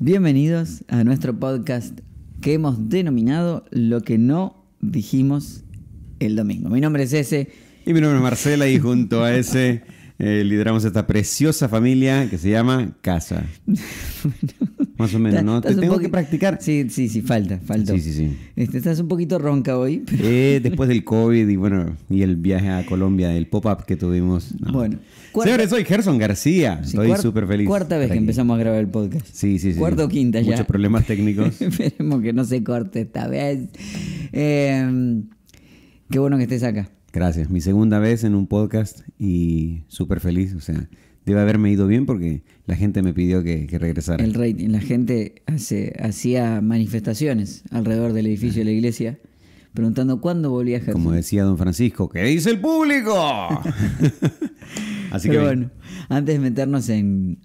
Bienvenidos a nuestro podcast que hemos denominado Lo que no dijimos el domingo. Mi nombre es ese. Y mi nombre es Marcela y junto a ese eh, lideramos esta preciosa familia que se llama Casa. Más o menos, ¿no? Te tengo que practicar. Sí, sí, sí, falta, falta. Sí, sí, sí. Este, estás un poquito ronca hoy. Eh, después del COVID y bueno, y el viaje a Colombia, el pop-up que tuvimos. Bueno. Señores, soy Gerson García. Estoy súper feliz. Cuarta vez que empezamos a grabar el podcast. Sí, sí, sí. o quinta ya. Muchos problemas técnicos. Esperemos que no se corte esta vez. Em, qué bueno que estés acá. Gracias. Mi segunda vez en un podcast y súper feliz. O sea, debe haberme ido bien porque la gente me pidió que, regresara. El rating. La gente hace, hacía manifestaciones alrededor del edificio de la iglesia preguntando cuándo volvía a Como decía don Francisco, ¿qué dice el público? Así que bueno, antes de meternos en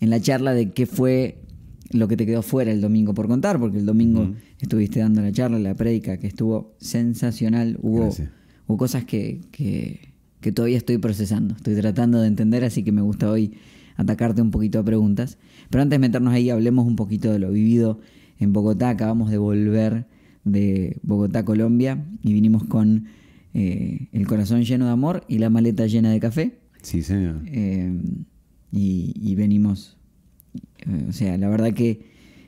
la charla de qué fue lo que te quedó fuera el domingo por contar, porque el domingo estuviste dando la charla, la prédica, que estuvo sensacional. Hubo, hubo cosas que, que, todavía estoy procesando, estoy tratando de entender, así que me gusta hoy atacarte un poquito a preguntas. Pero antes de meternos ahí, hablemos un poquito de lo vivido en Bogotá. Acabamos de volver de Bogotá, Colombia, y vinimos con eh, el corazón lleno de amor y la maleta llena de café. Sí, señor. Eh, y venimos o sea, la verdad que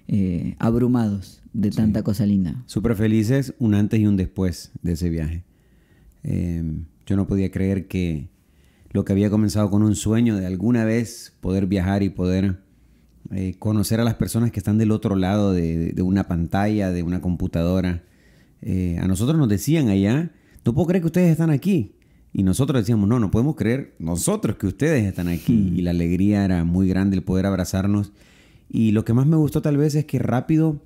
eh, abrumados de tanta cosa linda. Súper felices, un antes y un después de ese viaje. Em, yo no podía creer que lo que había comenzado con un sueño de alguna vez poder viajar y poder eh, conocer a las personas que están del otro lado de, de una pantalla, de una computadora. Eh, a nosotros nos decían allá, no puedo creer que ustedes están aquí. Y nosotros decíamos, no, no podemos creer nosotros que ustedes están aquí. Hmm. Y la alegría era muy grande el poder abrazarnos. Y lo que más me gustó tal vez es que rápido,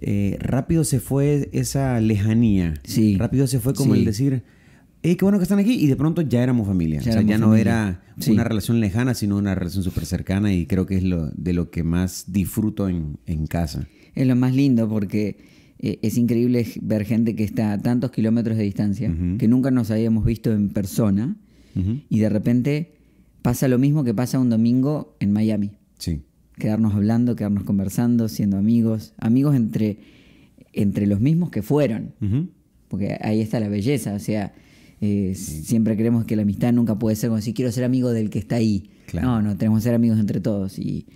eh, rápido se fue esa lejanía. Sí. Rápido se fue como el decir, hey, qué bueno que están aquí. Y de pronto ya éramos familia. o sea, ya no era una relación lejana, sino una relación súper cercana. Y creo que es lo, de lo que más disfruto en, en casa. Es lo más lindo porque eh, es increíble ver gente que está a tantos kilómetros de distancia, que nunca nos habíamos visto en persona, y de repente pasa lo mismo que pasa un domingo en Miami. Sí. Quedarnos hablando, quedarnos conversando, siendo amigos, amigos entre, entre los mismos que fueron, porque ahí está la belleza, o sea, siempre creemos que la amistad nunca puede ser como si quiero ser amigo del que está ahí. Claro. No, no, tenemos que ser amigos entre todos y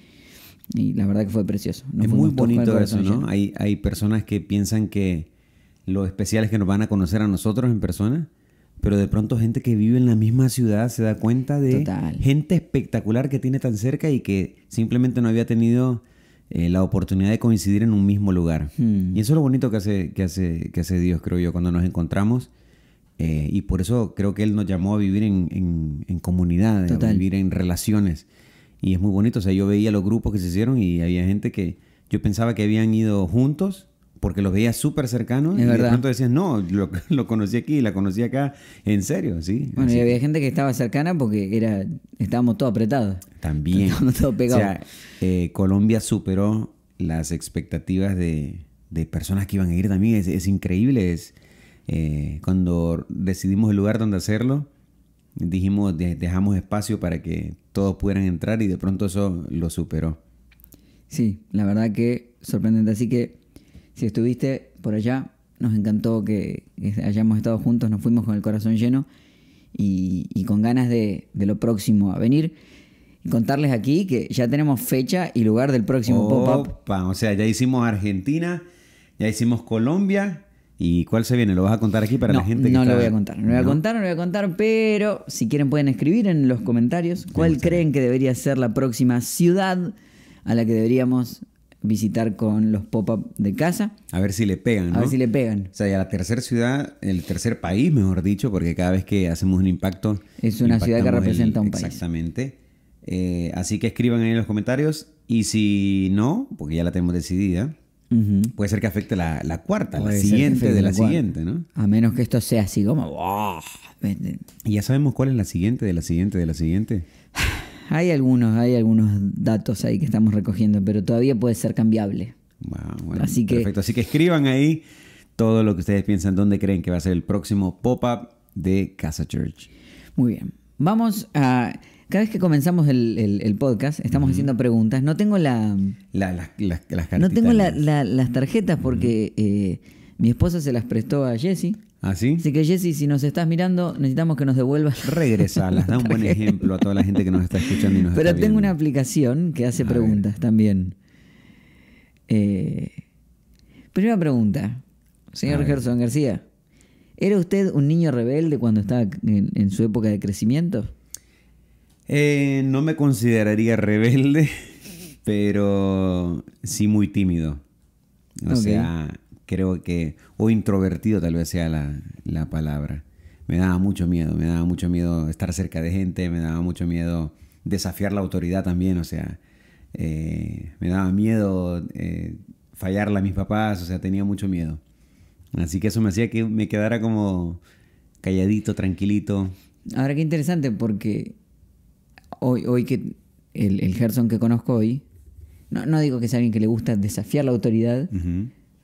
y la verdad que fue precioso. es muy bonito eso, ¿no? Hay, hay, personas que piensan que lo especial es que nos van a conocer a nosotros en persona, pero de pronto gente que vive en la misma ciudad se da cuenta de gente espectacular que tiene tan cerca y que simplemente no había tenido eh, la oportunidad de coincidir en un mismo lugar. Hmm. Y eso es lo bonito que hace, que, hace, que hace Dios, creo yo, cuando nos encontramos. Eh, y por eso creo que Él nos llamó a vivir en, en, comunidad, a vivir en relaciones y es muy bonito. O sea, yo veía los grupos que se hicieron y había gente que yo pensaba que habían ido juntos porque los veía súper cercanos y de pronto decías, no, lo, conocí aquí, la conocí acá, en serio, sí. Bueno, y había gente que estaba cercana porque era estábamos todos apretados. También. Estábamos todos pegados. Eh, Colombia superó las expectativas de, personas que iban a ir también. Es, increíble. Eh, cuando decidimos el lugar donde hacerlo, dijimos, dejamos espacio para que todos pudieran entrar y de pronto eso lo superó. Sí, la verdad que sorprendente. Así que si estuviste por allá, nos encantó que hayamos estado juntos, nos fuimos con el corazón lleno y, con ganas de, de, lo próximo a venir. Y contarles aquí que ya tenemos fecha y lugar del próximo pop-up. O sea, ya hicimos Argentina, ya hicimos Colombia, ¿Y cuál se viene? ¿Lo vas a contar aquí para la gente? Que no lo voy a contar, no lo voy a contar, no lo voy a contar, pero si quieren pueden escribir en los comentarios cuál creen que debería ser la próxima ciudad a la que deberíamos visitar con los pop-up de casa. A ver si le pegan. ¿no? A ver si le pegan. O sea, ya la tercera ciudad, el tercer país, mejor dicho, porque cada vez que hacemos un impacto... Es una ciudad que representa un país. Exactamente. Eh, así que escriban ahí en los comentarios y si no, porque ya la tenemos decidida, Puede ser que afecte la, cuarta, la siguiente de la, siguiente, ¿no? A menos que esto sea así como... ¿Y ya sabemos cuál es la siguiente de la siguiente de la siguiente? Hay algunos, hay algunos datos ahí que estamos recogiendo, pero todavía puede ser cambiable. Así que, Así que escriban ahí todo lo que ustedes piensan, dónde creen que va a ser el próximo pop-up de Casa Church. Muy bien. Vamos a cada vez que comenzamos el, podcast, estamos haciendo preguntas. No tengo las No tengo las tarjetas porque eh, mi esposa se las prestó a Jesse. ¿Ah, sí? Así que Jesse, si nos estás mirando, necesitamos que nos devuelvas. Regresalas, da un buen ejemplo a toda la gente que nos está escuchando y nos Pero tengo una aplicación que hace preguntas también. Eh, primera pregunta, señor Gerson García. ¿Era usted un niño rebelde cuando estaba en su época de crecimiento? Eh, no me consideraría rebelde, pero sí muy tímido. O sea, creo que, o introvertido tal vez sea la, palabra. Me daba mucho miedo, me daba mucho miedo estar cerca de gente, me daba mucho miedo desafiar la autoridad también, o sea, eh, me daba miedo eh, a mis papás, o sea, tenía mucho miedo. Así que eso me hacía que me quedara como calladito, tranquilito. Ahora qué interesante, porque hoy, que el, Gerson que conozco hoy, no, no, digo que sea alguien que le gusta desafiar la autoridad,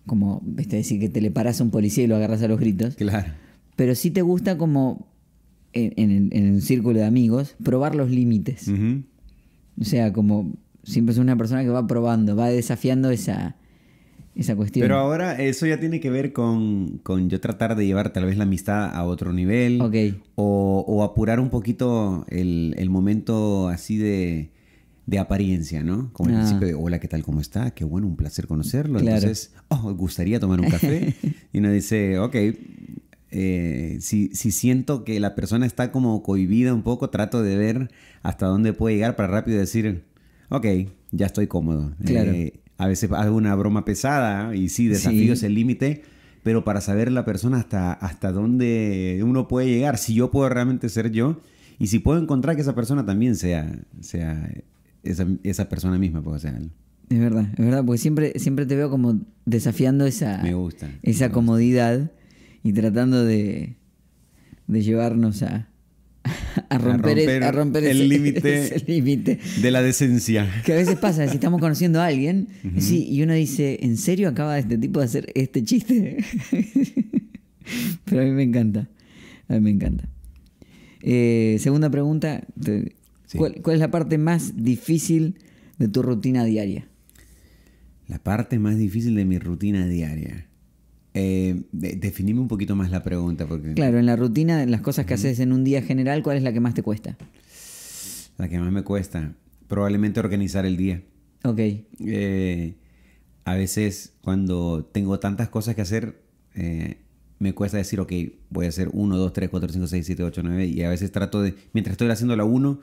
como decir que te le paras a un policía y lo agarras a los gritos. Claro. Pero sí te gusta como en, en, el, círculo de amigos, probar los límites. O sea, como siempre es una persona que va probando, va desafiando esa, esa cuestión. Pero ahora eso ya tiene que ver con, yo tratar de llevar tal vez la amistad a otro nivel. Ok. O, apurar un poquito el, momento así de, apariencia, ¿no? Como el ah. principio de, hola, ¿qué tal? ¿Cómo está? Qué bueno, un placer conocerlo. Entonces, oh, gustaría tomar un café. y uno dice, ok, eh, si, siento que la persona está como cohibida un poco, trato de ver hasta dónde puede llegar para rápido decir, ok, ya estoy cómodo. Claro. Eh, a veces hago una broma pesada y sí, desafío es el límite, pero para saber la persona hasta, hasta dónde uno puede llegar, si yo puedo realmente ser yo y si puedo encontrar que esa persona también sea, sea esa, persona misma, puedo ser. Es verdad, es verdad, porque siempre, siempre te veo como desafiando esa, esa comodidad y tratando de llevarnos a, a romper, e-, a el límite de la decencia. Que a veces pasa, si estamos conociendo a alguien sí, y uno dice, ¿en serio acaba este tipo de hacer este chiste? Pero a mí me encanta, a mí me encanta. Eh, segunda pregunta, ¿cuál, ¿cuál es la parte más difícil de tu rutina diaria? La parte más difícil de mi rutina diaria. Eh, definime un poquito más la pregunta. Porque... Claro, en la rutina, en las cosas que haces en un día general, ¿cuál es la que más te cuesta? La que más me cuesta. Probablemente organizar el día. Ok. Eh, a veces cuando tengo tantas cosas que hacer, eh, me cuesta decir, ok, voy a hacer 1, 2, 3, 4, 5, 6, 7, 8, 9. Y a veces trato de, mientras estoy haciendo la 1,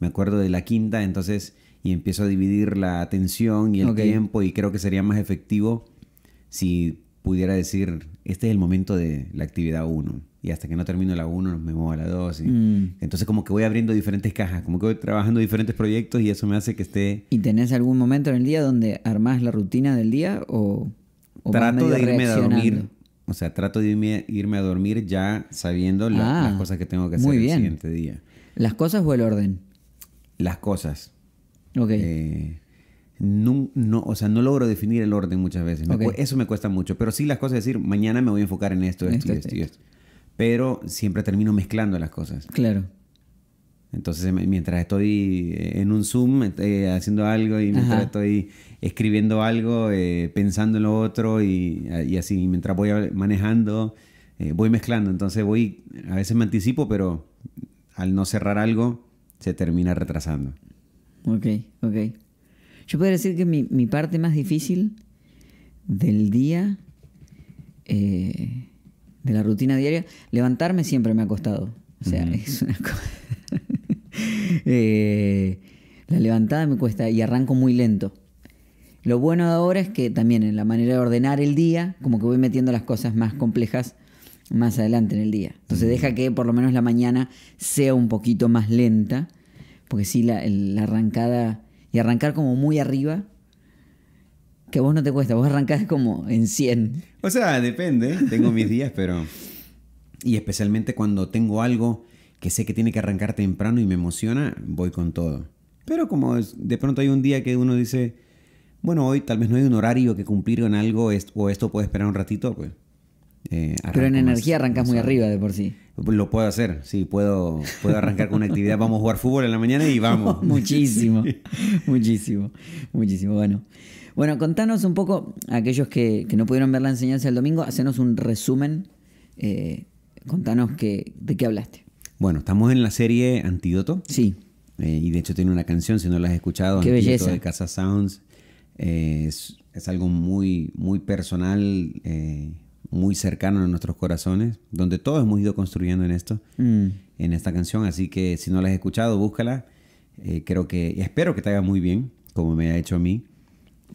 me acuerdo de la quinta, entonces, y empiezo a dividir la atención y el tiempo y creo que sería más efectivo si pudiera decir, este es el momento de la actividad 1 y hasta que no termino la 1 me muevo a la 2. Mm. Entonces como que voy abriendo diferentes cajas, como que voy trabajando diferentes proyectos y eso me hace que esté... ¿Y tenés algún momento en el día donde armás la rutina del día o... trato de irme a dormir. O sea, trato de irme, a dormir ya sabiendo ah, las cosas que tengo que hacer el siguiente día. ¿Las cosas o el orden? Las cosas. Ok. Eh, no, o sea, no logro definir el orden muchas veces. eso me cuesta mucho. Pero sí las cosas, decir, mañana me voy a enfocar en esto, esto, este, esto, y este. esto. Pero siempre termino mezclando las cosas. Claro. Entonces, em, mientras estoy eh, en un Zoom eh, eh, haciendo algo y mientras estoy escribiendo algo, pensando en lo otro y, ah, así, mientras voy manejando, voy mezclando. Entonces, voy, a veces me anticipo, pero al no cerrar algo, se termina retrasando. Ok, ok. Yo podría decir que mi, parte más difícil del día, eh, de la rutina diaria, levantarme siempre me ha costado. O sea, es una cosa... Eh, la levantada me cuesta y arranco muy lento. Lo bueno de ahora es que también en la manera de ordenar el día, como que voy metiendo las cosas más complejas más adelante en el día. Entonces deja que por lo menos la mañana sea un poquito más lenta, porque si la arrancada y arrancar como muy arriba, que vos no te cuesta, vos arrancás como en 100. O sea, depende, tengo mis días, pero... Y especialmente cuando tengo algo que sé que tiene que arrancar temprano y me emociona, voy con todo. Pero como de pronto hay un día que uno dice, bueno, hoy tal vez no hay un horario que cumplir con algo o esto puede esperar un ratito, pues... Eh, pero en energía arrancas muy arriba de por sí. Lo puedo hacer, sí, puedo, puedo arrancar con una actividad. Vamos a jugar fútbol en la mañana y vamos. muchísimo, muchísimo, muchísimo. Bueno. Bueno, contanos un poco, aquellos que, no pudieron ver la enseñanza el domingo, hacenos un resumen. Eh, contanos de qué hablaste. Bueno, estamos en la serie Antídoto. Sí. Eh, y de hecho tiene una canción, si no la has escuchado, qué Antídoto belleza. de Casa Sounds. Eh, es, algo muy, muy personal, muy cercano a nuestros corazones, donde todos hemos ido construyendo en esto, mm. en esta canción. Así que si no la has escuchado, búscala. Eh, creo que, espero que te haga muy bien, como me ha hecho a mí.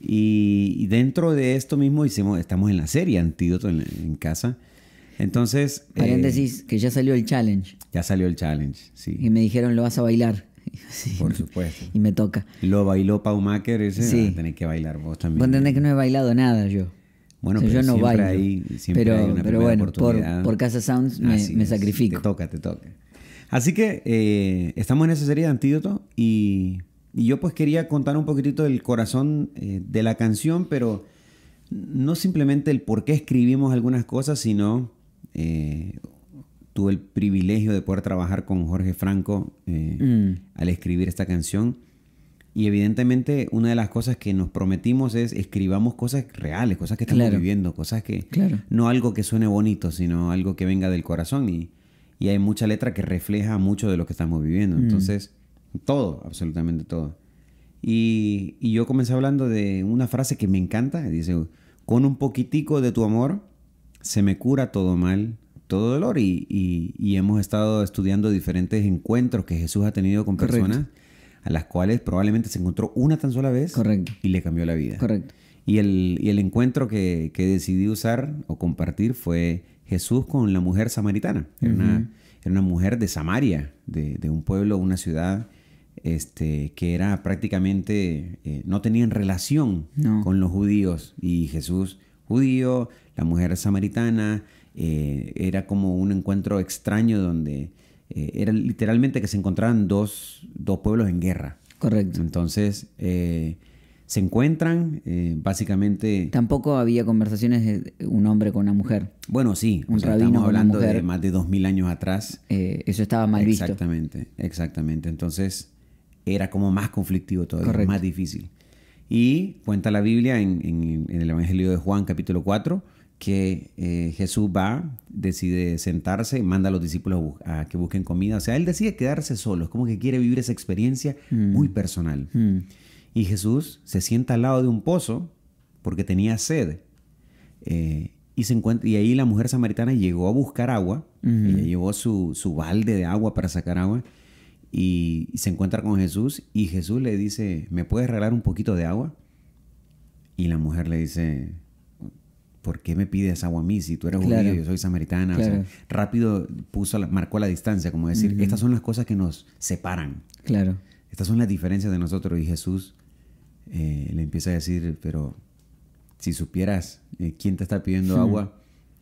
Y, dentro de esto mismo hicimos, estamos en la serie Antídoto en, casa. Entonces... Eh, Paréntesis, que ya salió el challenge. Ya salió el challenge, sí. Y me dijeron, lo vas a bailar. Por supuesto. Y me toca. Lo bailó Pau Macker, ese ah, que bailar vos también. Vos que no he bailado nada yo. Bueno, pero siempre bailo, hay, siempre pero, hay una pero bueno, por, Casa Sounds me, sacrifico. te toca, te toca. Así que eh, estamos en esa serie de Antídoto y, yo pues quería contar un poquitito del corazón eh, de la canción, pero no simplemente el por qué escribimos algunas cosas, sino eh, tuve el privilegio de poder trabajar con Jorge Franco mm. al escribir esta canción y evidentemente una de las cosas que nos prometimos es escribamos cosas reales, cosas que estamos viviendo, cosas que no algo que suene bonito, sino algo que venga del corazón. Y, hay mucha letra que refleja mucho de lo que estamos viviendo. Mm. Entonces, todo, absolutamente todo. Y, yo comencé hablando de una frase que me encanta. Dice, con un poquitico de tu amor se me cura todo mal, todo dolor. Y, y, hemos estado estudiando diferentes encuentros que Jesús ha tenido con personas a las cuales probablemente se encontró una tan sola vez y le cambió la vida. Correcto. Y el, encuentro que, decidí usar o compartir fue Jesús con la mujer samaritana. Era, una, mujer de Samaria, de, un pueblo, una ciudad este, que era prácticamente, eh, no tenían relación con los judíos. Y Jesús judío, la mujer samaritana, eh, era como un encuentro extraño donde eh, era literalmente que se encontraban dos, pueblos en guerra. Correcto. Entonces, eh, se encuentran, eh, básicamente... Tampoco había conversaciones de un hombre con una mujer. Bueno, sí, estamos hablando de más de dos mil años atrás. eso estaba mal visto. Exactamente, exactamente. Entonces, era como más conflictivo todavía, más difícil. Y cuenta la Biblia en, en el Evangelio de Juan capítulo 4, que eh, Jesús va, decide sentarse, manda a los discípulos a, que busquen comida. O sea, él decide quedarse solo, es como que quiere vivir esa experiencia mm. muy personal. Mm. Y Jesús se sienta al lado de un pozo porque tenía sed. Eh, y, se encuentra, y ahí la mujer samaritana llegó a buscar agua, ella llevó su, balde de agua para sacar agua, y, se encuentra con Jesús, y Jesús le dice, ¿me puedes regalar un poquito de agua? Y la mujer le dice, ¿por qué me pides agua a mí si tú eres judío y yo soy samaritana? O sea, rápido puso marcó la distancia, como decir, estas son las cosas que nos separan. Claro. Estas son las diferencias de nosotros. Y Jesús eh, le empieza a decir, pero si supieras eh, quién te está pidiendo agua,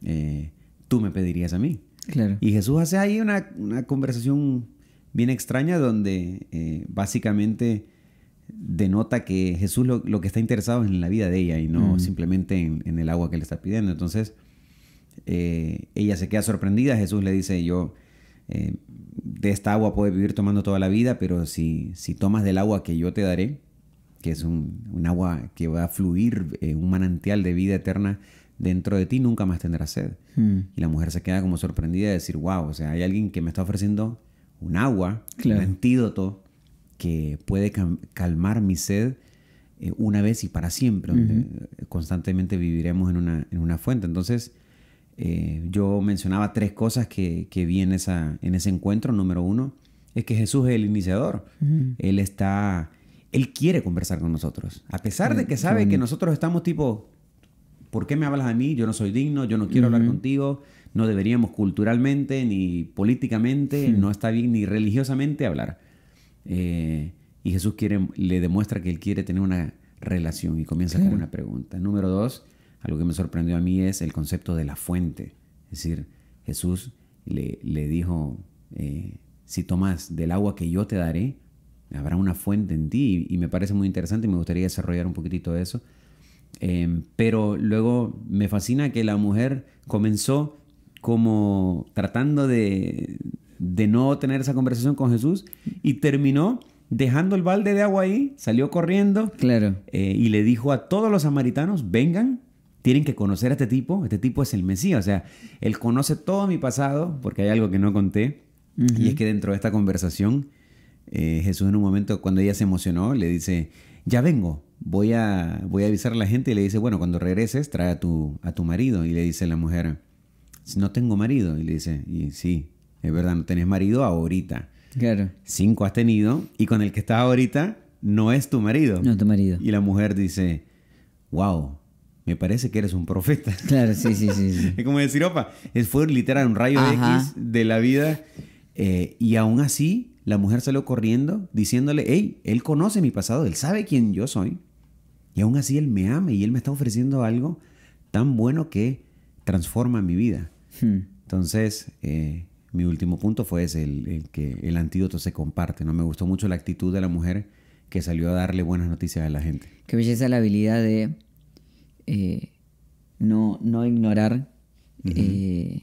eh, tú me pedirías a mí. Claro. Y Jesús hace ahí una, una conversación bien extraña donde básicamente denota que Jesús lo, que está interesado es en la vida de ella y no mm. simplemente en, el agua que le está pidiendo. Entonces, eh, ella se queda sorprendida, Jesús le dice, yo, eh, de esta agua puedes vivir tomando toda la vida, pero si, si tomas del agua que yo te daré, que es un, agua que va a fluir, eh, un manantial de vida eterna dentro de ti, nunca más tendrás sed. Mm. Y la mujer se queda como sorprendida de decir, wow, o sea, hay alguien que me está ofreciendo un agua, un antídoto que puede calmar mi sed eh, una vez y para siempre, constantemente viviremos en una, fuente. Entonces, eh, yo mencionaba tres cosas que, que, vi en, esa, en ese encuentro. Número uno, es que Jesús es el iniciador. Él está, él quiere conversar con nosotros, a pesar de que sabe que nosotros estamos tipo, ¿por qué me hablas a mí? Yo no soy digno, yo no quiero hablar contigo, no deberíamos culturalmente, ni políticamente, no está bien, ni religiosamente hablar. Eh, y Jesús quiere, le demuestra que él quiere tener una relación y comienza con una pregunta. Número dos, algo que me sorprendió a mí es el concepto de la fuente. Es decir, Jesús le, dijo, eh, si tomas del agua que yo te daré, habrá una fuente en ti. Y, me parece muy interesante y me gustaría desarrollar un poquitito eso. Eh, pero luego me fascina que la mujer comenzó como tratando de, de no tener esa conversación con Jesús y terminó dejando el balde de agua ahí, salió corriendo claro. Eh, y le dijo a todos los samaritanos, vengan, tienen que conocer a este tipo, este tipo es el Mesías, o sea, él conoce todo mi pasado, porque hay algo que no conté, y es que dentro de esta conversación, eh, Jesús en un momento, cuando ella se emocionó, le dice, ya vengo, voy a, voy a avisar a la gente, y le dice, bueno, cuando regreses, trae a tu, a tu marido, y le dice la mujer, no tengo marido, y le dice, y sí, es verdad, no tenés marido ahorita. Claro. Cinco has tenido y con el que está ahorita no es tu marido. No es tu marido. Y la mujer dice, wow, me parece que eres un profeta. Claro, sí, sí, sí. es como decir, opa, fue literal un rayo X de la vida. Eh, y aún así, la mujer salió corriendo diciéndole, hey, él conoce mi pasado, él sabe quién yo soy. Y aún así él me ama y él me está ofreciendo algo tan bueno que transforma mi vida. Hmm. Entonces, eh, mi último punto fue ese, el, que el antídoto se comparte. ¿no? Me gustó mucho la actitud de la mujer que salió a darle buenas noticias a la gente. Qué belleza la habilidad de eh, no, ignorar eh,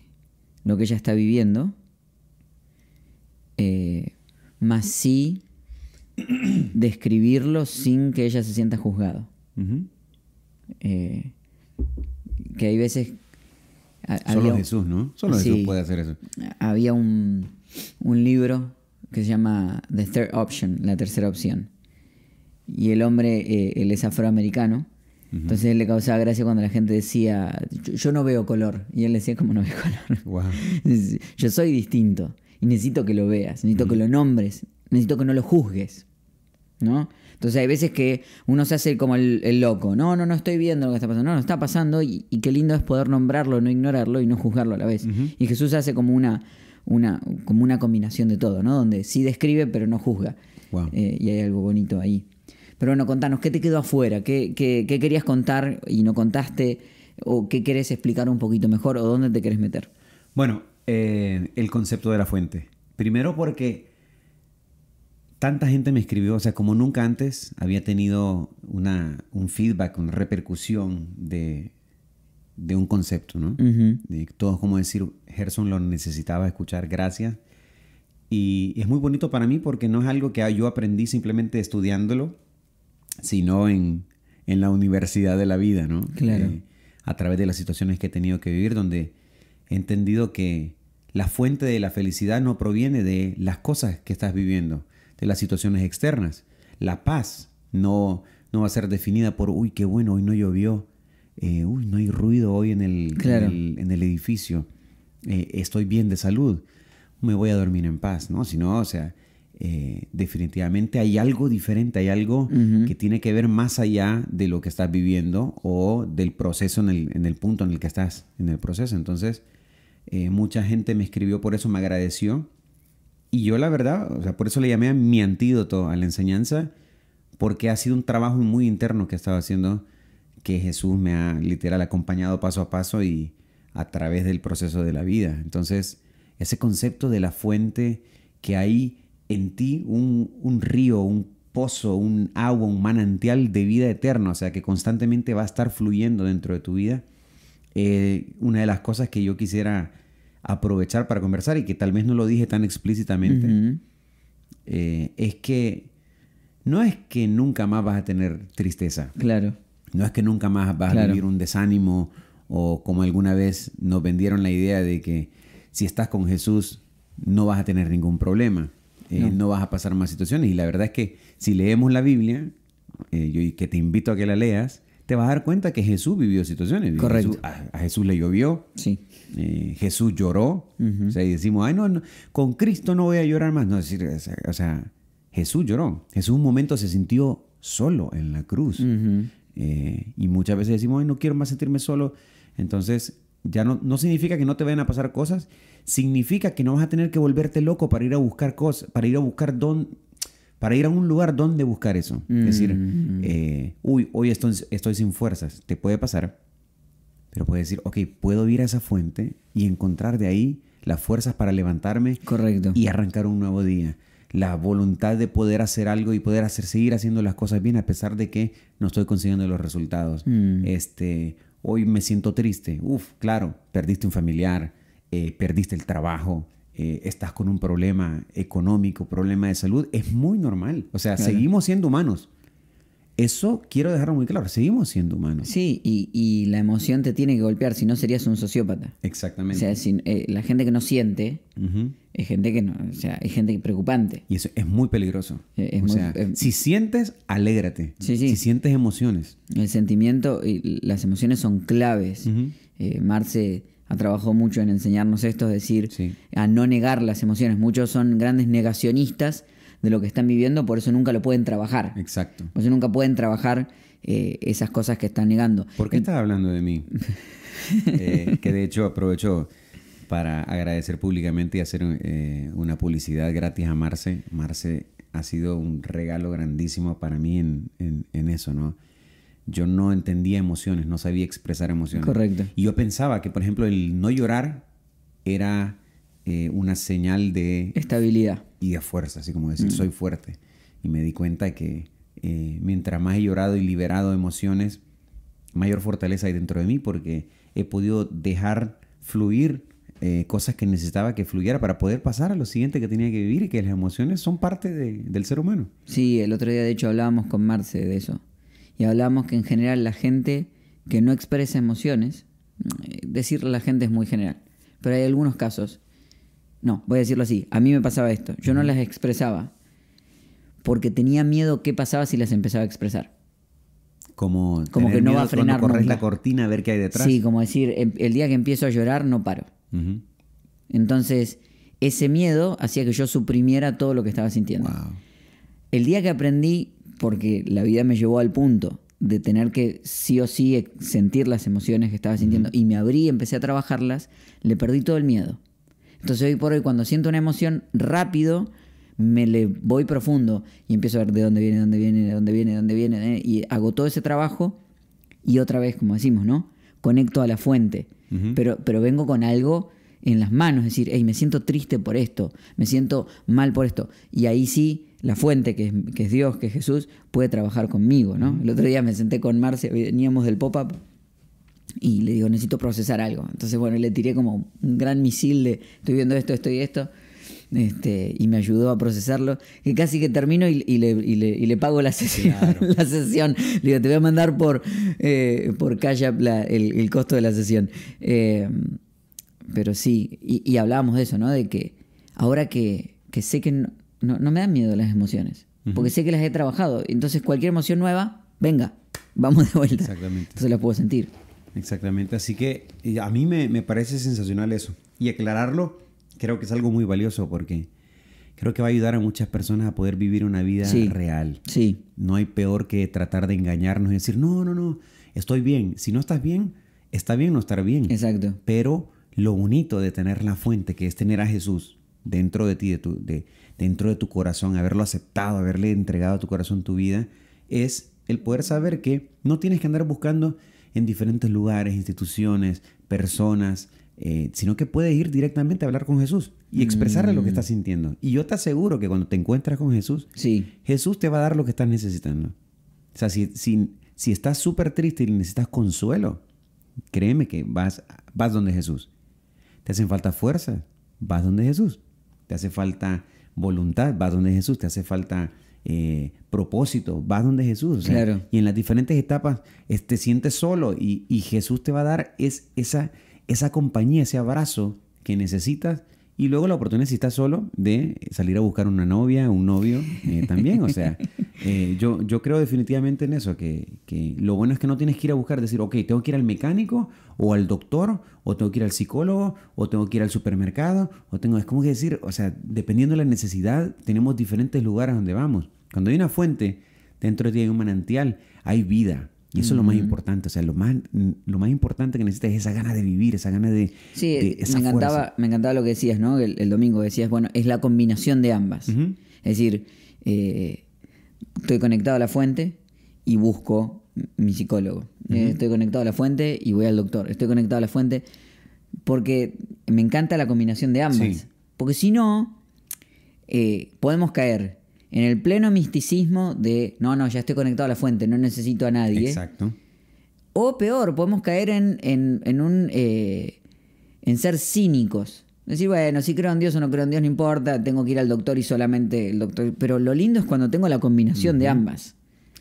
lo que ella está viviendo, eh, más sí describirlo sin que ella se sienta juzgado. que hay veces Solo Jesús, ¿no? Solo Jesús puede hacer eso. Había un, libro que se llama The Third Option, la tercera opción. Y el hombre, eh, él es afroamericano, entonces él le causaba gracia cuando la gente decía, yo, no veo color. Y él decía, ¿cómo no veo color? yo soy distinto y necesito que lo veas, necesito que lo nombres, necesito que no lo juzgues, ¿no? Entonces hay veces que uno se hace como el, loco, no, no, no estoy viendo lo que está pasando, no, no está pasando y, qué lindo es poder nombrarlo, no ignorarlo y no juzgarlo a la vez. Y Jesús hace como una, una, como una combinación de todo, ¿no? Donde sí describe pero no juzga. Eh, y hay algo bonito ahí. Pero bueno, contanos, ¿qué te quedó afuera? ¿Qué, qué, querías contar y no contaste? ¿O qué querés explicar un poquito mejor? ¿O dónde te querés meter? Bueno, eh, el concepto de la fuente. Primero porque tanta gente me escribió, o sea, como nunca antes había tenido un feedback, una repercusión de, un concepto, ¿no? de todos como decir, Gerson lo necesitaba escuchar, gracias. Y es muy bonito para mí porque no es algo que yo aprendí simplemente estudiándolo, sino en, la universidad de la vida, ¿no? Eh, a través de las situaciones que he tenido que vivir, donde he entendido que la fuente de la felicidad no proviene de las cosas que estás viviendo, de las situaciones externas. La paz no, no va a ser definida por, uy, qué bueno, hoy no llovió, eh, uy, no hay ruido hoy en el, en, el edificio, eh, estoy bien de salud, me voy a dormir en paz, ¿no? Sino, o sea, eh, definitivamente hay algo diferente, hay algo que tiene que ver más allá de lo que estás viviendo o del proceso en el, punto en el que estás, en el proceso. Entonces, mucha gente me escribió por eso, me agradeció y yo la verdad, o sea, por eso le llamé a mi antídoto a la enseñanza, porque ha sido un trabajo muy interno que he estado haciendo, que Jesús me ha literal acompañado paso a paso y a través del proceso de la vida. Entonces, ese concepto de la fuente que hay en ti, un, río, un pozo, un agua, un manantial de vida eterna, o sea, que constantemente va a estar fluyendo dentro de tu vida, eh, una de las cosas que yo quisiera aprovechar para conversar y que tal vez no lo dije tan explícitamente, eh, es que no es que nunca más vas a tener tristeza. Claro. No es que nunca más vas a vivir un desánimo o como alguna vez nos vendieron la idea de que si estás con Jesús no vas a tener ningún problema, eh, no. vas a pasar más situaciones. Y la verdad es que si leemos la Biblia, eh, yo que te invito a que la leas, te vas a dar cuenta que Jesús vivió situaciones. Correcto. Jesús, a, Jesús le llovió. Sí. Eh, Jesús lloró. O sea, y decimos, ay, no, con Cristo no voy a llorar más. No, decir, o sea, Jesús lloró. Jesús un momento se sintió solo en la cruz. Eh, y muchas veces decimos, ay, no quiero más sentirme solo. Entonces, ya no, no significa que no te vayan a pasar cosas, significa que no vas a tener que volverte loco para ir a buscar cosas, para ir a buscar don, para ir a un lugar donde buscar eso. Es decir, mm. eh, uy, hoy estoy, estoy sin fuerzas, te puede pasar, pero puedes decir, ok, puedo ir a esa fuente y encontrar de ahí las fuerzas para levantarme Correcto. y arrancar un nuevo día. La voluntad de poder hacer algo y poder hacer, seguir haciendo las cosas bien a pesar de que no estoy consiguiendo los resultados. Mm. Este, hoy me siento triste. Uf, claro, perdiste un familiar, eh, perdiste el trabajo, eh, estás con un problema económico, problema de salud, es muy normal. O sea, seguimos siendo humanos. Eso quiero dejarlo muy claro, seguimos siendo humanos. Sí, y, la emoción te tiene que golpear, si no serías un sociópata. Exactamente. O sea, eh, la gente que no siente es gente que no, o sea, es gente preocupante. Y eso es muy peligroso. Eh, si sientes, alégrate. Si sientes emociones. El sentimiento y las emociones son claves. Marce ha trabajado mucho en enseñarnos esto, es decir, a no negar las emociones. Muchos son grandes negacionistas de lo que están viviendo, por eso nunca lo pueden trabajar. Exacto. Por eso nunca pueden trabajar eh, esas cosas que están negando. ¿Por qué estás hablando de mí? Eh, que de hecho aprovecho para agradecer públicamente y hacer eh, una publicidad gratis a Marce. Marce ha sido un regalo grandísimo para mí en eso, ¿no? yo no entendía emociones, no sabía expresar emociones. Correcto. Y yo pensaba que, por ejemplo, el no llorar era eh, una señal de... Estabilidad. Y de fuerza, así como decir, mm. soy fuerte. Y me di cuenta que eh, mientras más he llorado y liberado emociones, mayor fortaleza hay dentro de mí porque he podido dejar fluir eh, cosas que necesitaba que fluyera para poder pasar a lo siguiente que tenía que vivir y que las emociones son parte del ser humano. Sí, el otro día de hecho hablábamos con Marce de eso, y hablamos que en general la gente que no expresa emociones, eh, decirle a la gente es muy general, pero hay algunos casos, no, voy a decirlo así, a mí me pasaba esto, yo no las expresaba porque tenía miedo qué pasaba si las empezaba a expresar. Como, como que no va a frenar. Corres la cortina a ver qué hay detrás. Sí, como decir, em, el día que empiezo a llorar no paro. Entonces, ese miedo hacía que yo suprimiera todo lo que estaba sintiendo. El día que aprendí porque la vida me llevó al punto de tener que sí o sí e- sentir las emociones que estaba sintiendo y me abrí, y empecé a trabajarlas, le perdí todo el miedo. Entonces hoy por hoy cuando siento una emoción rápido, me le voy profundo y empiezo a ver de dónde viene, dónde viene, de dónde viene, dónde viene, y hago todo ese trabajo y otra vez, como decimos, ¿no? Conecto a la fuente, pero, pero vengo con algo en las manos, es decir, hey, me siento triste por esto, me siento mal por esto, y ahí sí la fuente, que es, Dios, que es Jesús, puede trabajar conmigo, ¿no? El otro día me senté con Marcia, veníamos del pop-up y le digo, necesito procesar algo. Entonces, bueno, le tiré como un gran misil de, estoy viendo esto, esto y esto. Este, y me ayudó a procesarlo, Y casi que termino y, le, pago la sesión. La sesión. Le digo, te voy a mandar por, eh, por el, costo de la sesión. Eh, pero sí, y, hablábamos de eso, ¿no? De que ahora que, que sé que no, no me dan miedo las emociones, porque sé que las he trabajado. Entonces cualquier emoción nueva, venga, vamos de vuelta. Exactamente. Entonces la puedo sentir. Exactamente, así que eh, a mí me, parece sensacional eso. Y aclararlo creo que es algo muy valioso porque creo que va a ayudar a muchas personas a poder vivir una vida real. Sí. No hay peor que tratar de engañarnos y decir, no, no, no, estoy bien. Si no estás bien, está bien no estar bien. Exacto. Pero lo bonito de tener la fuente, que es tener a Jesús dentro de ti, de, tu, de, dentro de tu corazón, haberlo aceptado, haberle entregado a tu corazón tu vida, es el poder saber que no tienes que andar buscando en diferentes lugares, instituciones, personas, eh, sino que puedes ir directamente a hablar con Jesús y expresarle lo que mm. estás sintiendo. Y yo te aseguro que cuando te encuentras con Jesús, sí. Jesús te va a dar lo que estás necesitando. O sea, si, si, estás súper triste y necesitas consuelo, créeme que vas, vas donde Jesús. Te hacen falta fuerza, vas donde Jesús. Te hace falta voluntad, vas donde Jesús, te hace falta eh, propósito, vas donde Jesús. Y en las diferentes etapas te sientes solo y, Jesús te va a dar es, esa, esa compañía, ese abrazo que necesitas y luego la oportunidad, si estás solo, de salir a buscar una novia, un novio eh, también. O sea, eh, yo, yo creo definitivamente en eso, que, que, lo bueno es que no tienes que ir a buscar, decir, ok, tengo que ir al mecánico o al doctor, o tengo que ir al psicólogo, o tengo que ir al supermercado, o tengo, es como que decir, o sea, dependiendo de la necesidad, tenemos diferentes lugares donde vamos. Cuando hay una fuente, dentro de ti hay un manantial, hay vida. Y eso es lo más importante, o sea, lo más, lo más importante que necesitas es esa gana de vivir, esa gana de... Sí, eh, me, encantaba, me encantaba lo que decías, ¿no? El, domingo decías, bueno, es la combinación de ambas. Es decir, eh, estoy conectado a la fuente y busco mi psicólogo. Eh, estoy conectado a la fuente y voy al doctor. Estoy conectado a la fuente porque me encanta la combinación de ambas. Porque si no, podemos caer en el pleno misticismo de, no, no, ya estoy conectado a la fuente, no necesito a nadie. Exacto. O peor, podemos caer en, un... Eh, en ser cínicos. Decir, bueno, si creo en Dios o no creo en Dios, no importa, tengo que ir al doctor y solamente el doctor. Pero lo lindo es cuando tengo la combinación de ambas.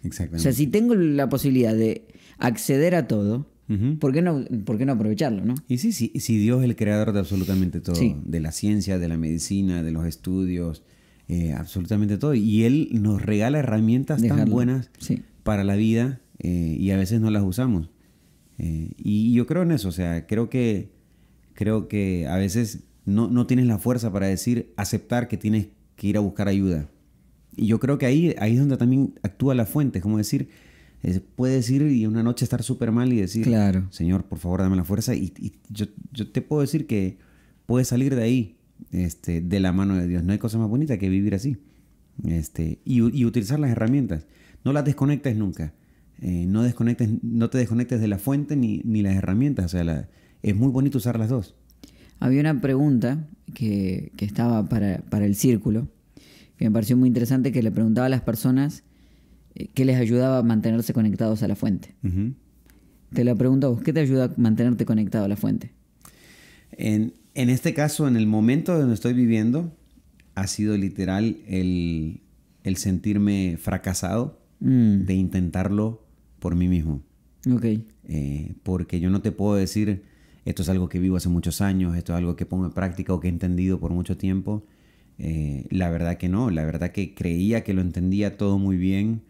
Exactamente. O sea, si tengo la posibilidad de acceder a todo, ¿por, qué no, ¿por qué no aprovecharlo? ¿no? Y sí, sí, si Dios es el creador de absolutamente todo, de la ciencia, de la medicina, de los estudios, eh, absolutamente todo. Y Él nos regala herramientas tan buenas para la vida eh, y a veces no las usamos. Eh, y yo creo en eso, o sea, creo que, creo que a veces no, tienes la fuerza para decir, aceptar que tienes que ir a buscar ayuda. Y yo creo que ahí, ahí es donde también actúa la fuente, es como decir, puedes ir y una noche estar súper mal y decir, Señor, por favor, dame la fuerza. Y, yo te puedo decir que puedes salir de ahí este, de la mano de Dios. No hay cosa más bonita que vivir así este, y, utilizar las herramientas. No las desconectes nunca. Eh, no, no te desconectes de la fuente ni, las herramientas. O sea, es muy bonito usar las dos. Había una pregunta que, estaba para, el círculo, que me pareció muy interesante, que le preguntaba a las personas eh, qué les ayudaba a mantenerse conectados a la fuente. Te la pregunto a vos, ¿qué te ayuda a mantenerte conectado a la fuente? En, en este caso, en el momento donde estoy viviendo, ha sido literal el, sentirme fracasado mm. de intentarlo por mí mismo. Ok. Eh, porque yo no te puedo decir, esto es algo que vivo hace muchos años, esto es algo que pongo en práctica o que he entendido por mucho tiempo. Eh, la verdad que no, la verdad que creía que lo entendía todo muy bien,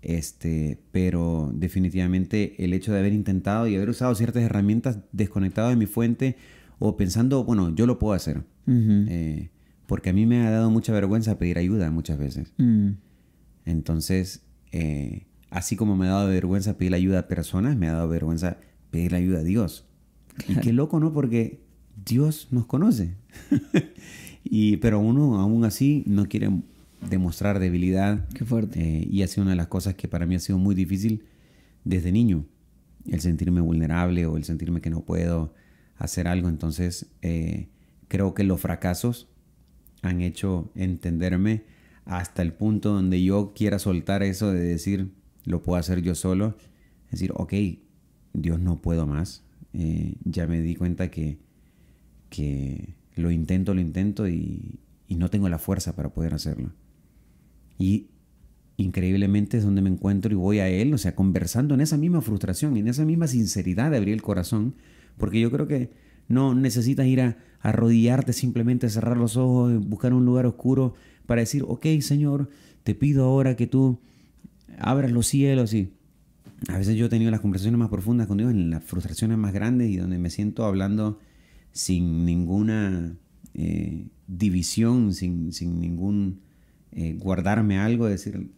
este, pero definitivamente el hecho de haber intentado y haber usado ciertas herramientas desconectadas de mi fuente o pensando, bueno, yo lo puedo hacer. Eh, porque a mí me ha dado mucha vergüenza pedir ayuda muchas veces. Mm. Entonces, eh, así como me ha dado vergüenza pedir ayuda a personas, me ha dado vergüenza pedir ayuda a Dios. Y qué loco, ¿no? Porque Dios nos conoce. y, pero uno aún así no quiere demostrar debilidad. Qué fuerte. Eh, y ha sido una de las cosas que para mí ha sido muy difícil desde niño. El sentirme vulnerable o el sentirme que no puedo hacer algo. Entonces, eh, creo que los fracasos han hecho entenderme hasta el punto donde yo quiera soltar eso de decir, lo puedo hacer yo solo. decir, ok, Dios no puedo más. Eh, ya me di cuenta que, que lo intento, lo intento y, y no tengo la fuerza para poder hacerlo. Y increíblemente es donde me encuentro y voy a Él, o sea, conversando en esa misma frustración, en esa misma sinceridad de abrir el corazón, porque yo creo que no necesitas ir a arrodillarte, simplemente cerrar los ojos, buscar un lugar oscuro para decir, ok Señor, te pido ahora que tú abras los cielos y... A veces yo he tenido las conversaciones más profundas con Dios, en las frustraciones más grandes y donde me siento hablando sin ninguna eh, división, sin, sin ningún eh, guardarme algo, decir,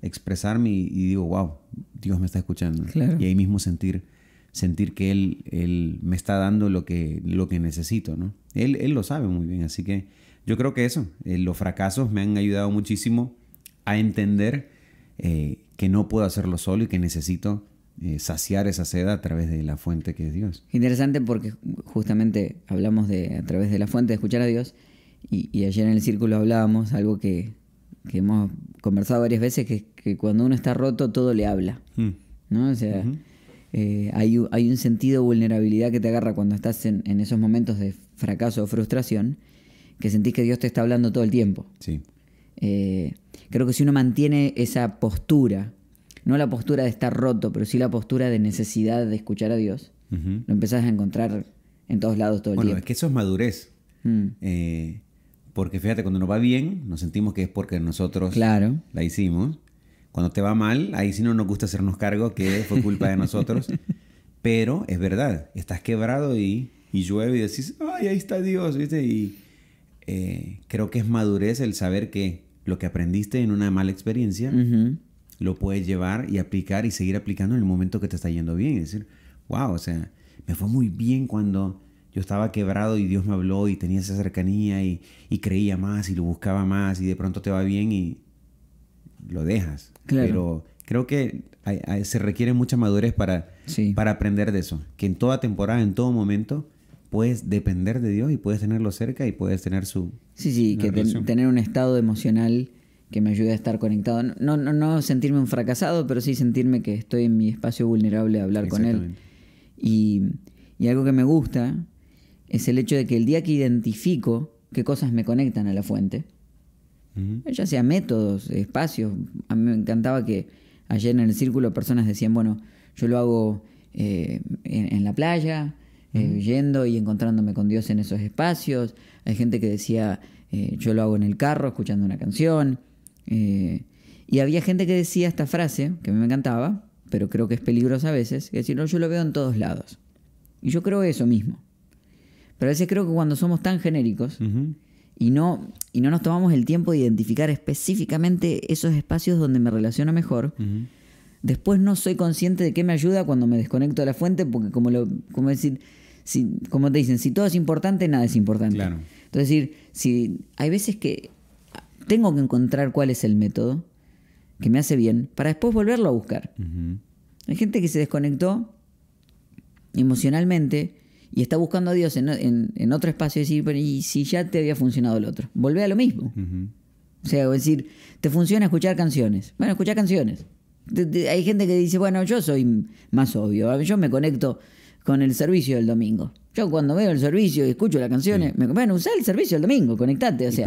expresarme y, digo, wow, Dios me está escuchando. Y ahí mismo sentir sentir que él, él me está dando lo que, lo que necesito, ¿no? Él, él lo sabe muy bien, así que yo creo que eso, eh, los fracasos me han ayudado muchísimo a entender eh, que no puedo hacerlo solo y que necesito eh, saciar esa sed a través de la fuente que es Dios. Interesante porque justamente hablamos de a través de la fuente, de escuchar a Dios, y, ayer en el círculo hablábamos algo que, que hemos conversado varias veces, que, que cuando uno está roto todo le habla. Mm. ¿no? O sea, eh, hay, un sentido de vulnerabilidad que te agarra cuando estás en, esos momentos de fracaso o frustración, que sentís que Dios te está hablando todo el tiempo. Eh, creo que si uno mantiene esa postura, no la postura de estar roto, pero sí la postura de necesidad de escuchar a Dios, lo empezás a encontrar en todos lados todo el tiempo. Bueno, es que eso es madurez. Mm. Eh, porque fíjate, cuando nos va bien, nos sentimos que es porque nosotros la hicimos. Cuando te va mal, ahí sí no nos gusta hacernos cargo que fue culpa de nosotros. Pero es verdad, estás quebrado y, y llueve y decís, ay, ahí está Dios, ¿viste? Y eh, creo que es madurez el saber que lo que aprendiste en una mala experiencia lo puedes llevar y aplicar y seguir aplicando en el momento que te está yendo bien. Es decir, wow, o sea, me fue muy bien cuando yo estaba quebrado y Dios me habló y tenía esa cercanía y, y creía más y lo buscaba más y de pronto te va bien y lo dejas. Pero creo que se requiere mucha madurez para, para aprender de eso. Que en toda temporada, en todo momento, puedes depender de Dios y puedes tenerlo cerca y puedes tener su... Sí, sí, que tener un estado emocional que me ayude a estar conectado. No, no, no sentirme un fracasado, pero sí sentirme que estoy en mi espacio vulnerable a hablar con Él. Y, y algo que me gusta es el hecho de que el día que identifico qué cosas me conectan a la fuente, ya sea métodos, espacios. A mí me encantaba que ayer en el círculo personas decían, bueno, yo lo hago eh, en, la playa, eh, yendo y encontrándome con Dios en esos espacios. Hay gente que decía, eh, yo lo hago en el carro, escuchando una canción. y había gente que decía esta frase, que a mí me encantaba, pero creo que es peligrosa a veces, que decir, no, yo lo veo en todos lados. Y yo creo eso mismo. Pero a veces creo que cuando somos tan genéricos, y no, y no nos tomamos el tiempo de identificar específicamente esos espacios donde me relaciono mejor. Después no soy consciente de qué me ayuda cuando me desconecto de la fuente, porque como lo, como decir, como te dicen, si todo es importante, nada es importante. Entonces, decir, si hay veces que tengo que encontrar cuál es el método que me hace bien para después volverlo a buscar. Hay gente que se desconectó emocionalmente y está buscando a Dios en, otro espacio y decir, pero ¿y si ya te había funcionado el otro? Volvé a lo mismo. O sea, decir, te funciona escuchar canciones. Bueno, escuchar canciones. hay gente que dice, bueno, yo soy más obvio, yo me conecto con el servicio del domingo. Yo cuando veo el servicio y escucho las canciones, me bueno, usa el servicio del domingo, conectate. O sea,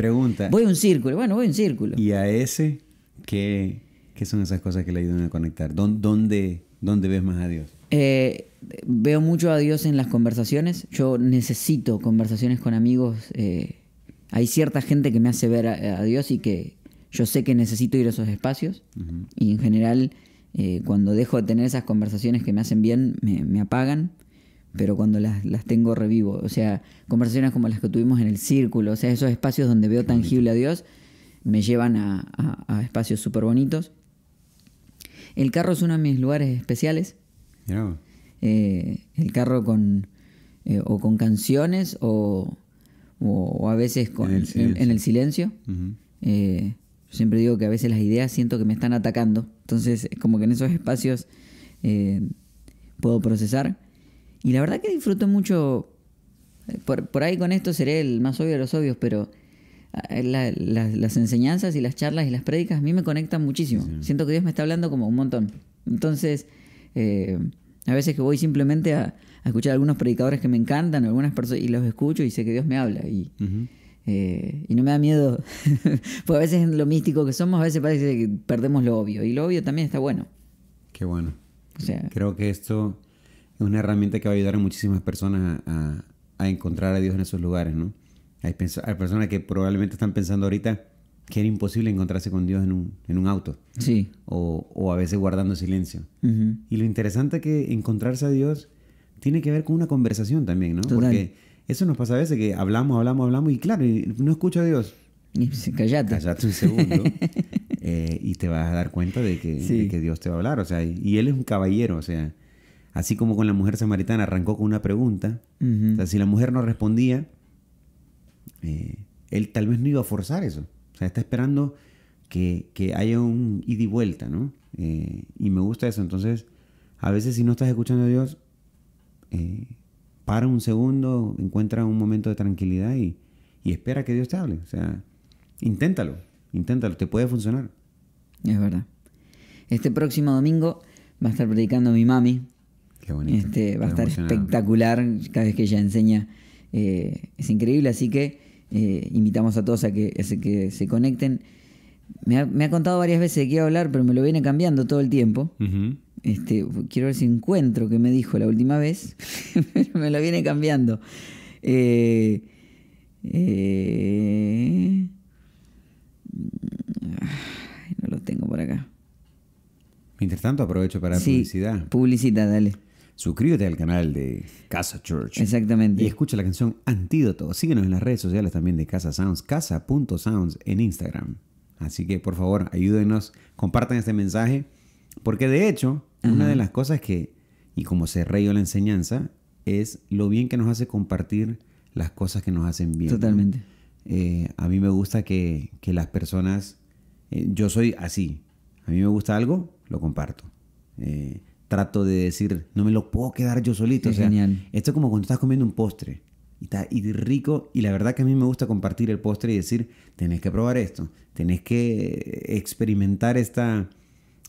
voy a un círculo, bueno, voy a un círculo. ¿Y a ese qué, son esas cosas que le ayudan a conectar? ¿Dónde, dónde ves más a Dios? Eh, veo mucho a Dios en las conversaciones. Yo necesito conversaciones con amigos. Eh, hay cierta gente que me hace ver a, Dios y que yo sé que necesito ir a esos espacios. Y en general, eh, cuando dejo de tener esas conversaciones que me hacen bien, me, apagan. Pero cuando las, tengo revivo, o sea, conversaciones como las que tuvimos en el círculo, o sea, esos espacios donde veo tangible a Dios, me llevan a, a espacios súper bonitos. El carro es uno de mis lugares especiales. Eh, el carro con eh, o con canciones o, o, a veces con, en el silencio. Eh, siempre digo que a veces las ideas siento que me están atacando, entonces como que en esos espacios puedo procesar. Y la verdad que disfruto mucho, por, ahí con esto seré el más obvio de los obvios, pero las enseñanzas y las charlas y las prédicas a mí me conectan muchísimo. Siento que Dios me está hablando como un montón. Entonces, eh, a veces que voy simplemente a, escuchar algunos predicadores que me encantan, algunas personas, y los escucho y sé que Dios me habla. Y, eh, y no me da miedo, pues a veces en lo místico que somos, a veces parece que perdemos lo obvio. Y lo obvio también está bueno. Qué bueno. Creo que esto es una herramienta que va a ayudar a muchísimas personas a, encontrar a Dios en esos lugares, ¿no? hay personas que probablemente están pensando ahorita, que era imposible encontrarse con Dios en un, auto. Sí. O, a veces guardando silencio. Y lo interesante que encontrarse a Dios tiene que ver con una conversación también, ¿no? Porque eso nos pasa a veces que hablamos, hablamos, hablamos y claro, no escucho a Dios. Y callate. Callate un segundo eh, y te vas a dar cuenta de que, Dios te va a hablar. O sea, y Él es un caballero, o sea, así como con la mujer samaritana arrancó con una pregunta, o sea, si la mujer no respondía, eh, Él tal vez no iba a forzar eso. O sea, está esperando que, haya un ida y vuelta, ¿no? Eh, y me gusta eso. Entonces, a veces si no estás escuchando a Dios, eh, para un segundo, encuentra un momento de tranquilidad y, espera que Dios te hable. O sea, inténtalo, inténtalo, te puede funcionar. Es verdad. Este próximo domingo va a estar predicando mi mami. Qué bonito. Este, va a estar espectacular cada vez que ella enseña. Eh, es increíble, así que eh, invitamos a todos a que, que se conecten. Me ha, contado varias veces que a hablar, pero me lo viene cambiando todo el tiempo. este, quiero ver si encuentro que me dijo la última vez. me lo viene cambiando. Eh, eh, no lo tengo por acá. Mientras tanto, aprovecho para sí, publicidad. dale. Suscríbete al canal de Casa Church. Exactamente. Y escucha la canción Antídoto. Síguenos en las redes sociales también de Casa Sounds, casa.sounds en Instagram. Así que por favor, ayúdenos, compartan este mensaje, porque de hecho, una de las cosas que, y como se reyó la enseñanza, es lo bien que nos hace compartir las cosas que nos hacen bien. Totalmente. Eh, a mí me gusta que, las personas, eh, yo soy así, a mí me gusta algo, lo comparto. Eh, trato de decir, no me lo puedo quedar yo solito. genial. Esto es como cuando estás comiendo un postre y, está, rico. Y la verdad que a mí me gusta compartir el postre y decir, tenés que probar esto, tenés que experimentar esta,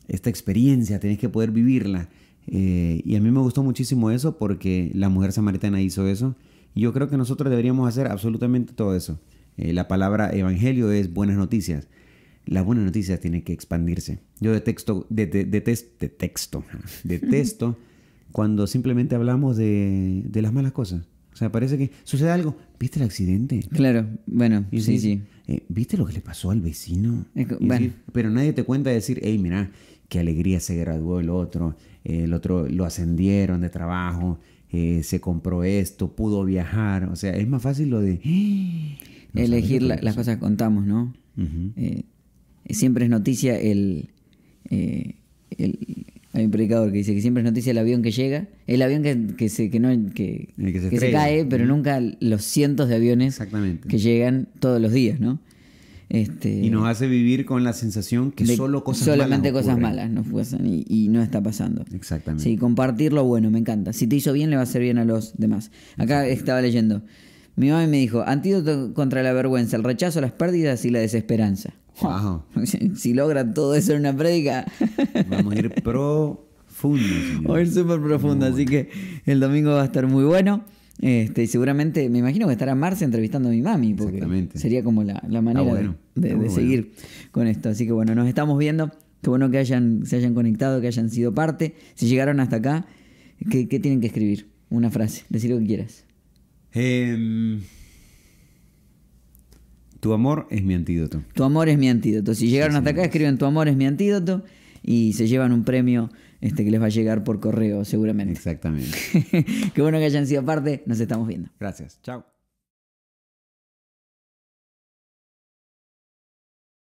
esta experiencia, tenés que poder vivirla. Eh, y a mí me gustó muchísimo eso porque la mujer samaritana hizo eso. Y yo creo que nosotros deberíamos hacer absolutamente todo eso. Eh, la palabra evangelio es buenas noticias la buena noticia tiene que expandirse. Yo detesto, de, de, detesto, detesto cuando simplemente hablamos de, las malas cosas. O sea, parece que sucede algo. ¿Viste el accidente? Claro, bueno, sí, sí. Eh, ¿Viste lo que le pasó al vecino? Eh, bueno. pero nadie te cuenta decir, hey, mira, qué alegría se graduó el otro, el otro lo ascendieron de trabajo, eh, se compró esto, pudo viajar. O sea, es más fácil lo de... Ah, Elegir la, las cosas que contamos, ¿no? Eh, siempre es noticia el, eh, el, Hay un predicador que dice que siempre es noticia el avión que llega, el avión que, se, que no, que, se, cae, pero nunca los cientos de aviones que llegan todos los días, ¿no? Este, y nos hace vivir con la sensación que solo cosas solamente cosas malas nos pasan y, no está pasando. Exactamente. Sí, lo bueno, me encanta. Si te hizo bien, le va a hacer bien a los demás. Acá estaba leyendo. Mi mamá me dijo, antídoto contra la vergüenza, el rechazo, las pérdidas y la desesperanza. Wow. si logran todo eso en una prédica. Vamos a ir profundo. Vamos a ir súper profundo. Así que el domingo va a estar muy bueno. Este, seguramente, me imagino que estará Marce entrevistando a mi mami, porque sería como la, manera de, seguir con esto. Así que bueno, nos estamos viendo. Qué bueno que hayan, se hayan conectado, que hayan sido parte. Si llegaron hasta acá, ¿qué, qué tienen que escribir? Una frase, decir lo que quieras. Eh, tu amor es mi antídoto. Tu amor es mi antídoto. Si llegaron hasta acá, escriben Tu amor es mi antídoto y se llevan un premio este, que les va a llegar por correo seguramente. Exactamente. Qué bueno que hayan sido parte. Nos estamos viendo. Gracias. Chao.